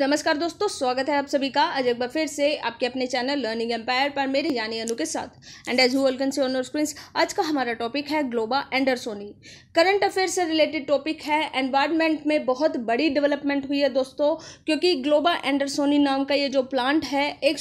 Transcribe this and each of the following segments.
नमस्कार दोस्तों स्वागत है आप सभी का आज एक बार फिर से आपके अपने चैनल लर्निंग एम्पायर पर मेरे यानी अनु के साथ एंड एज वेलकम से ऑनर स्क्रीन आज का हमारा टॉपिक है ग्लोबा एंडरसोनी करंट अफेयर से रिलेटेड टॉपिक है एनवायरमेंट में बहुत बड़ी डेवलपमेंट हुई है दोस्तों क्योंकि ग्लोबा एंडरसोनी नाम का ये जो प्लांट है एक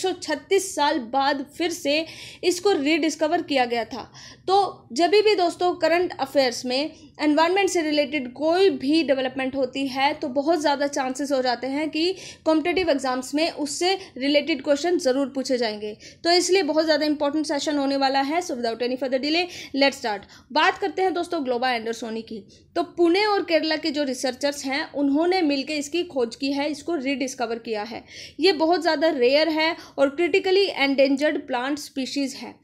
साल बाद फिर से इसको रीडिस्कवर किया गया था तो जब भी दोस्तों करंट अफेयर्स में एनवायरमेंट से रिलेटेड कोई भी डेवलपमेंट होती है तो बहुत ज़्यादा चांसेस हो जाते हैं कि कॉम्पिटेटिव एग्जाम्स में उससे रिलेटेड क्वेश्चन ज़रूर पूछे जाएंगे तो इसलिए बहुत ज़्यादा इंपॉर्टेंट सेशन होने वाला है so without any further delay let start बात करते हैं दोस्तों ग्लोबा एंडरसोनी की तो पुणे और केरला के जो रिसर्चर्स हैं उन्होंने मिलकर इसकी खोज की है इसको रीडिस्कवर किया है ये बहुत ज़्यादा रेयर है और क्रिटिकली एंडेंजर्ड प्लांट स्पीशीज़ है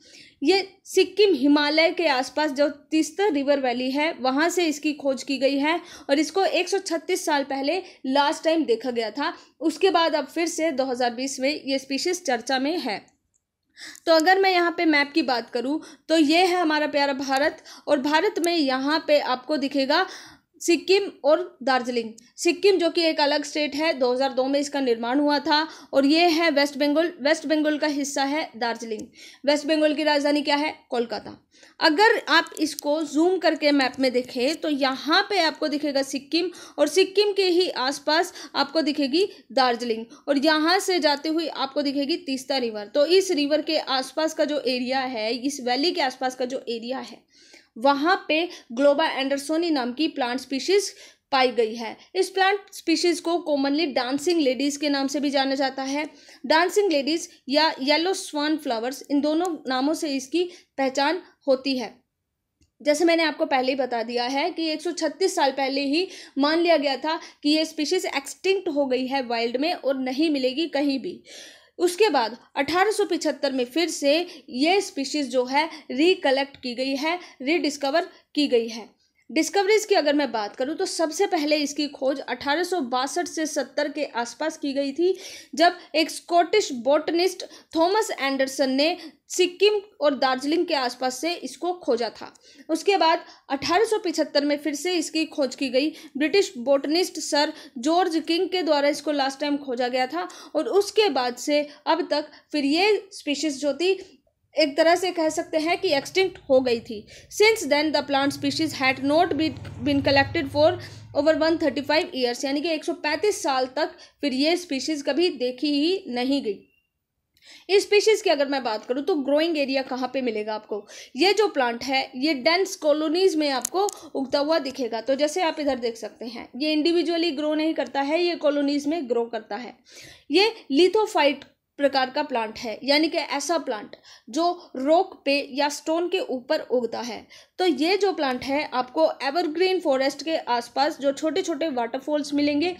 ये सिक्किम हिमालय के आसपास जो तीस्तर रिवर वैली है वहाँ से इसकी खोज की गई है और इसको 136 साल पहले लास्ट टाइम देखा गया था उसके बाद अब फिर से 2020 में ये स्पीशीज़ चर्चा में है तो अगर मैं यहाँ पे मैप की बात करूँ तो ये है हमारा प्यारा भारत और भारत में यहाँ पे आपको दिखेगा सिक्किम और दार्जिलिंग सिक्किम जो कि एक अलग स्टेट है 2002 में इसका निर्माण हुआ था और ये है वेस्ट बंगाल वेस्ट बंगाल का हिस्सा है दार्जिलिंग वेस्ट बंगाल की राजधानी क्या है कोलकाता अगर आप इसको जूम करके मैप में देखें तो यहाँ पे आपको दिखेगा सिक्किम और सिक्किम के ही आसपास आपको दिखेगी दार्जिलिंग और यहाँ से जाते हुए आपको दिखेगी तीस्ता रिवर तो इस रिवर के आसपास का जो एरिया है इस वैली के आसपास का जो एरिया है वहाँ पे ग्लोबा एंडरसोनी नाम की प्लांट स्पीशीज़ पाई गई है इस प्लांट स्पीशीज़ को कॉमनली डांसिंग लेडीज़ के नाम से भी जाना जाता है डांसिंग लेडीज़ या येलो स्वान फ्लावर्स इन दोनों नामों से इसकी पहचान होती है जैसे मैंने आपको पहले ही बता दिया है कि 136 साल पहले ही मान लिया गया था कि ये स्पीशीज़ एक्सटिंक्ट हो गई है वाइल्ड में और नहीं मिलेगी कहीं भी उसके बाद 1875 में फिर से ये स्पीशीज़ जो है रिकलेक्ट की गई है रिडिस्कवर की गई है डिस्कवरीज की अगर मैं बात करूँ तो सबसे पहले इसकी खोज अठारह से सत्तर के आसपास की गई थी जब एक स्कॉटिश बोटनिस्ट थॉमस एंडरसन ने सिक्किम और दार्जिलिंग के आसपास से इसको खोजा था उसके बाद अठारह में फिर से इसकी खोज की गई British botanist sir George King के द्वारा इसको लास्ट टाइम खोजा गया था और उसके बाद से अब तक फिर ये स्पीशीज़ जो थी एक तरह से कह सकते हैं कि एक्सटिंक्ट हो गई थी since then the plant species had not be been collected for over one thirty five years यानी कि एक सौ पैंतीस साल तक फिर ये स्पीशीज़ कभी देखी ही नहीं गई इस स्पीशीज़ की अगर मैं बात करूँ तो ग्रोइंग एरिया कहाँ पे मिलेगा आपको ये जो प्लांट है ये डेंस कॉलोनीज में आपको उगता हुआ दिखेगा तो जैसे आप इधर देख सकते हैं ये इंडिविजुअली ग्रो नहीं करता है ये कॉलोनीज में ग्रो करता है ये लिथोफाइट प्रकार का प्लांट है यानी कि ऐसा प्लांट जो रोक पे या स्टोन के ऊपर उगता है तो ये जो प्लांट है आपको एवरग्रीन फॉरेस्ट के आसपास जो छोटे छोटे वाटरफॉल्स मिलेंगे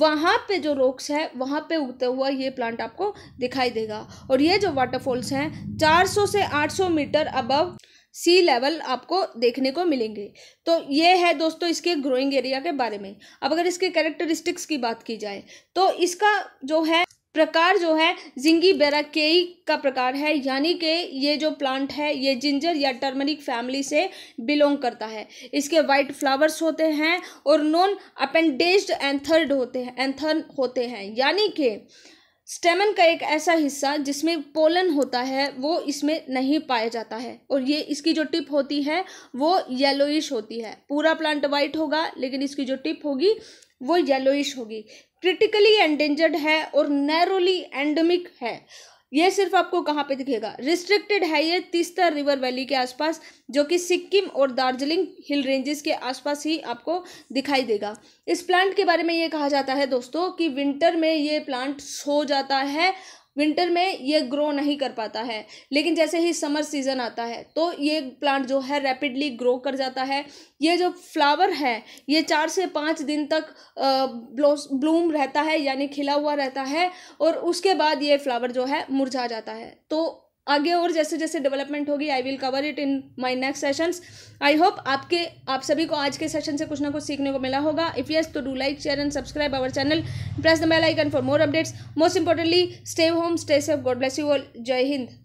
वहाँ पे जो रोक्स है वहाँ पे उगता हुआ ये प्लांट आपको दिखाई देगा और ये जो वाटरफॉल्स हैं 400 से 800 मीटर अबव सी लेवल आपको देखने को मिलेंगे तो ये है दोस्तों इसके ग्रोइंग एरिया के बारे में अब अगर इसके कैरेक्टरिस्टिक्स की बात की जाए तो इसका जो है प्रकार जो है जिंगी बेराकेई का प्रकार है यानी कि ये जो प्लांट है ये जिंजर या टर्मरिक फैमिली से बिलोंग करता है इसके वाइट फ्लावर्स होते हैं और नॉन अपेंडेज्ड एंथर्ड होते हैं एंथर्न होते हैं यानी कि स्टेमन का एक ऐसा हिस्सा जिसमें पोलन होता है वो इसमें नहीं पाया जाता है और ये इसकी जो टिप होती है वो येलोइश होती है पूरा प्लांट वाइट होगा लेकिन इसकी जो टिप होगी वो येलोइश होगी क्रिटिकली एंडेंजर्ड है और नैरोली एंडमिक है ये सिर्फ आपको कहाँ पे दिखेगा रिस्ट्रिक्टेड है ये तीस्ता रिवर वैली के आसपास जो कि सिक्किम और दार्जिलिंग हिल रेंजेस के आसपास ही आपको दिखाई देगा इस प्लांट के बारे में ये कहा जाता है दोस्तों कि विंटर में ये प्लांट सो जाता है विंटर में ये ग्रो नहीं कर पाता है लेकिन जैसे ही समर सीज़न आता है तो ये प्लांट जो है रैपिडली ग्रो कर जाता है ये जो फ्लावर है ये चार से पाँच दिन तक ब्लूम रहता है यानी खिला हुआ रहता है और उसके बाद ये फ्लावर जो है मुरझा जाता है तो आगे और जैसे जैसे डेवलपमेंट होगी I will cover it in my next sessions I hope आपके आप सभी को आज के सेशन से कुछ ना कुछ सीखने को मिला होगा इफ़ येस तो do like share and subscribe our channel press the bell icon for more updates most importantly stay home stay safe God bless you all Jai Hind